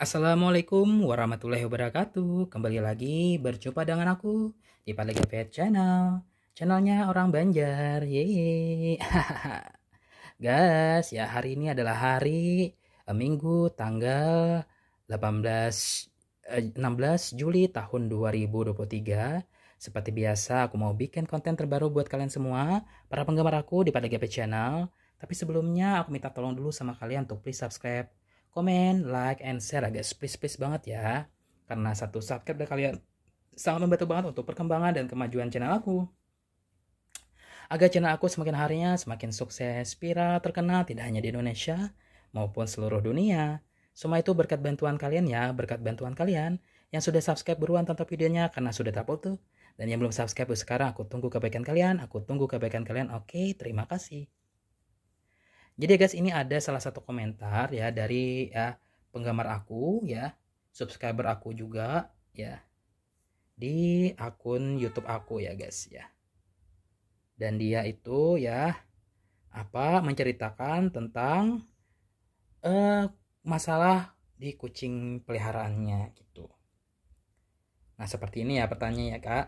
Assalamualaikum warahmatullahi wabarakatuh. Kembali lagi berjumpa dengan aku di Paliga Pet Channel. Channelnya orang Banjar. Yeay. Guys, ya hari ini adalah hari eh, Minggu tanggal 18 16 eh, Juli tahun 2023. Seperti biasa aku mau bikin konten terbaru buat kalian semua, para penggemar aku di Paliga Pet Channel. Tapi sebelumnya aku minta tolong dulu sama kalian untuk please subscribe komen, like, and share agak Please, please banget ya. Karena satu subscribe dari kalian sangat membantu banget untuk perkembangan dan kemajuan channel aku. Agar channel aku semakin harinya semakin sukses, viral, terkenal tidak hanya di Indonesia maupun seluruh dunia. Semua itu berkat bantuan kalian ya, berkat bantuan kalian yang sudah subscribe buruan tonton videonya karena sudah upload tuh. Dan yang belum subscribe sekarang aku tunggu kebaikan kalian, aku tunggu kebaikan kalian. Oke, terima kasih. Jadi guys, ini ada salah satu komentar ya dari ya penggemar aku ya, subscriber aku juga ya di akun YouTube aku ya guys ya. Dan dia itu ya apa menceritakan tentang eh masalah di kucing peliharaannya gitu. Nah, seperti ini ya pertanyaannya, Kak.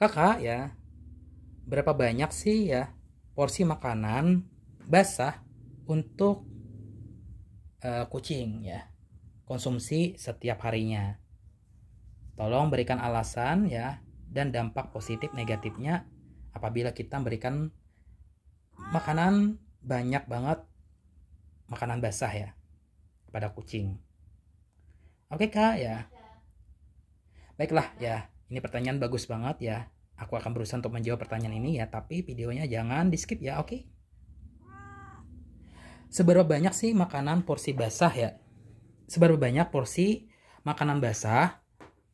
Kakak ya, berapa banyak sih ya porsi makanan basah untuk uh, kucing ya konsumsi setiap harinya tolong berikan alasan ya dan dampak positif negatifnya apabila kita memberikan makanan banyak banget makanan basah ya kepada kucing oke kak ya baiklah ya ini pertanyaan bagus banget ya aku akan berusaha untuk menjawab pertanyaan ini ya tapi videonya jangan di skip ya oke okay? seberapa banyak sih makanan porsi basah ya? Seberapa banyak porsi makanan basah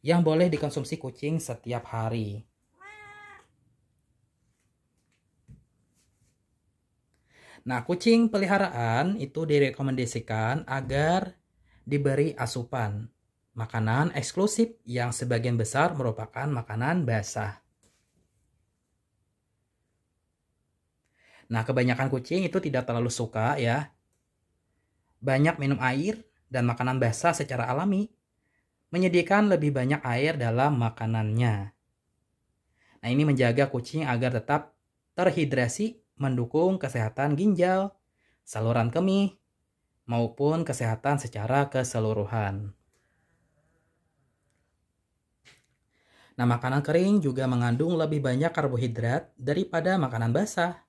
yang boleh dikonsumsi kucing setiap hari? Nah, kucing peliharaan itu direkomendasikan agar diberi asupan makanan eksklusif yang sebagian besar merupakan makanan basah. Nah, kebanyakan kucing itu tidak terlalu suka ya. Banyak minum air dan makanan basah secara alami, menyediakan lebih banyak air dalam makanannya. Nah, ini menjaga kucing agar tetap terhidrasi, mendukung kesehatan ginjal, saluran kemih, maupun kesehatan secara keseluruhan. Nah, makanan kering juga mengandung lebih banyak karbohidrat daripada makanan basah.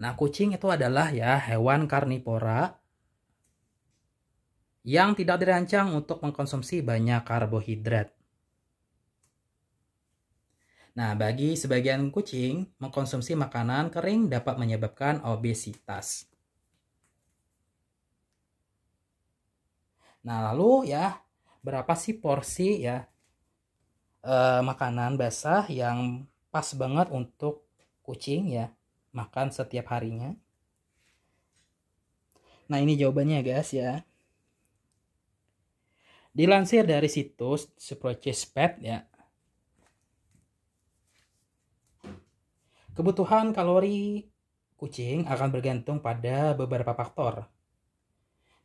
Nah, kucing itu adalah ya hewan karnivora yang tidak dirancang untuk mengkonsumsi banyak karbohidrat. Nah, bagi sebagian kucing, mengkonsumsi makanan kering dapat menyebabkan obesitas. Nah, lalu ya, berapa sih porsi ya eh, makanan basah yang pas banget untuk kucing ya? makan setiap harinya? Nah ini jawabannya guys ya. Dilansir dari situs Pet ya. Kebutuhan kalori kucing akan bergantung pada beberapa faktor.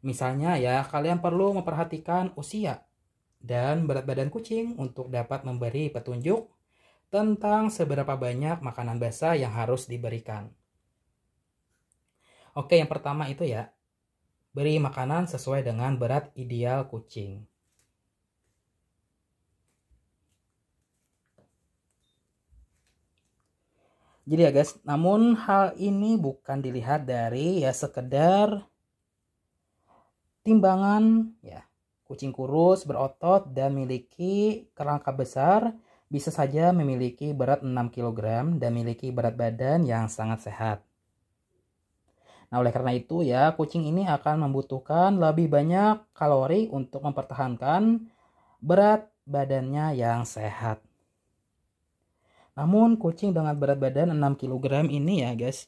Misalnya ya, kalian perlu memperhatikan usia dan berat badan kucing untuk dapat memberi petunjuk tentang seberapa banyak makanan basah yang harus diberikan. Oke, yang pertama itu ya, beri makanan sesuai dengan berat ideal kucing. Jadi ya guys, namun hal ini bukan dilihat dari ya sekedar timbangan ya kucing kurus, berotot dan memiliki kerangka besar bisa saja memiliki berat 6 kg dan memiliki berat badan yang sangat sehat. Nah, oleh karena itu ya, kucing ini akan membutuhkan lebih banyak kalori untuk mempertahankan berat badannya yang sehat. Namun kucing dengan berat badan 6 kg ini ya, guys,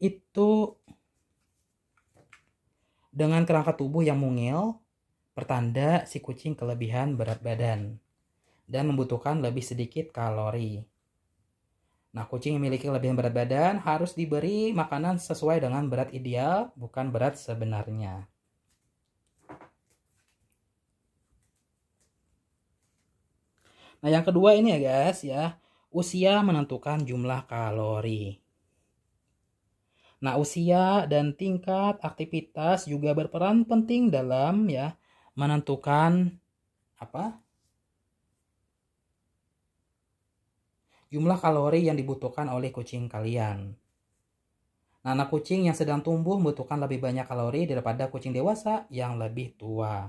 itu dengan kerangka tubuh yang mungil, pertanda si kucing kelebihan berat badan dan iya. membutuhkan lebih sedikit kalori. Nah, kucing yang memiliki lebih berat badan harus diberi makanan sesuai dengan berat ideal, bukan berat sebenarnya. Nah, yang kedua ini ya guys ya, usia menentukan jumlah kalori. Nah, usia dan tingkat aktivitas juga berperan penting dalam ya menentukan apa? jumlah kalori yang dibutuhkan oleh kucing kalian. Nah, anak kucing yang sedang tumbuh membutuhkan lebih banyak kalori daripada kucing dewasa yang lebih tua.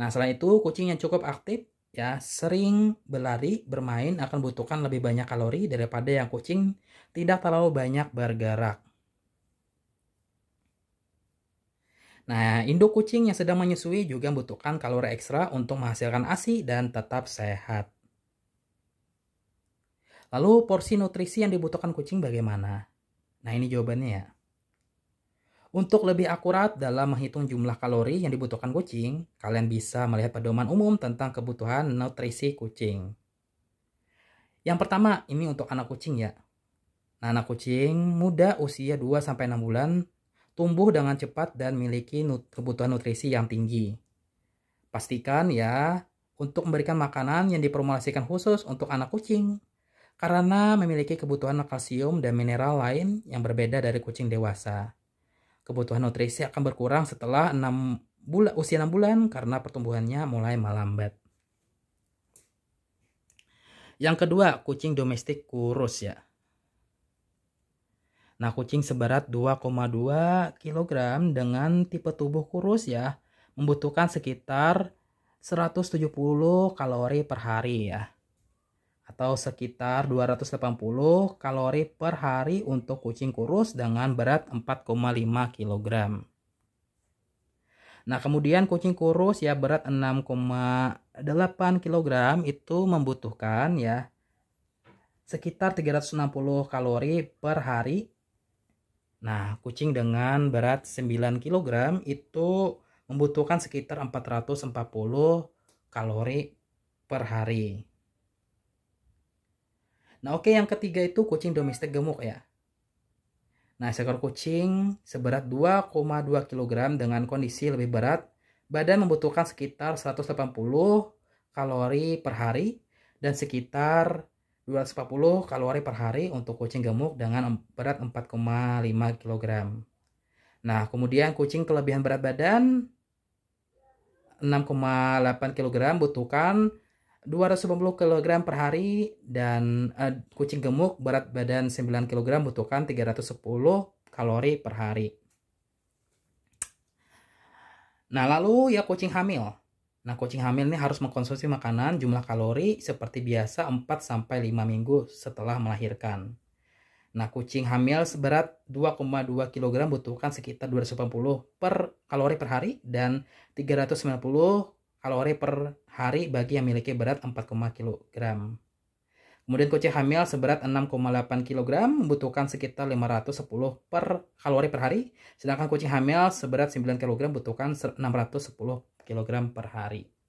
Nah, selain itu, kucing yang cukup aktif ya sering berlari, bermain akan membutuhkan lebih banyak kalori daripada yang kucing tidak terlalu banyak bergerak. Nah, induk kucing yang sedang menyusui juga membutuhkan kalori ekstra untuk menghasilkan ASI dan tetap sehat. Lalu porsi nutrisi yang dibutuhkan kucing bagaimana? Nah ini jawabannya ya. Untuk lebih akurat dalam menghitung jumlah kalori yang dibutuhkan kucing, kalian bisa melihat pedoman umum tentang kebutuhan nutrisi kucing. Yang pertama, ini untuk anak kucing ya. Nah, anak kucing muda usia 2-6 bulan tumbuh dengan cepat dan memiliki nut kebutuhan nutrisi yang tinggi. Pastikan ya, untuk memberikan makanan yang dipromosikan khusus untuk anak kucing karena memiliki kebutuhan kalsium dan mineral lain yang berbeda dari kucing dewasa. Kebutuhan nutrisi akan berkurang setelah 6 bulan, usia 6 bulan karena pertumbuhannya mulai melambat. Yang kedua, kucing domestik kurus ya. Nah, kucing seberat 2,2 kg dengan tipe tubuh kurus ya, membutuhkan sekitar 170 kalori per hari ya atau sekitar 280 kalori per hari untuk kucing kurus dengan berat 4,5 kg. Nah, kemudian kucing kurus ya berat 6,8 kg itu membutuhkan ya sekitar 360 kalori per hari. Nah, kucing dengan berat 9 kg itu membutuhkan sekitar 440 kalori per hari. Nah, oke okay, yang ketiga itu kucing domestik gemuk ya. Nah, seekor kucing seberat 2,2 kg dengan kondisi lebih berat, badan membutuhkan sekitar 180 kalori per hari dan sekitar 240 kalori per hari untuk kucing gemuk dengan berat 4,5 kg. Nah, kemudian kucing kelebihan berat badan 6,8 kg butuhkan 250 kg per hari dan uh, kucing gemuk berat badan 9 kg butuhkan 310 kalori per hari. Nah, lalu ya kucing hamil. Nah, kucing hamil ini harus mengkonsumsi makanan jumlah kalori seperti biasa 4 sampai 5 minggu setelah melahirkan. Nah, kucing hamil seberat 2,2 kg butuhkan sekitar 280 per kalori per hari dan 390 kalori per hari bagi yang memiliki berat 4, kg. Kemudian kucing hamil seberat 6,8 kg membutuhkan sekitar 510 per kalori per hari, sedangkan kucing hamil seberat 9 kg membutuhkan 610 kg per hari.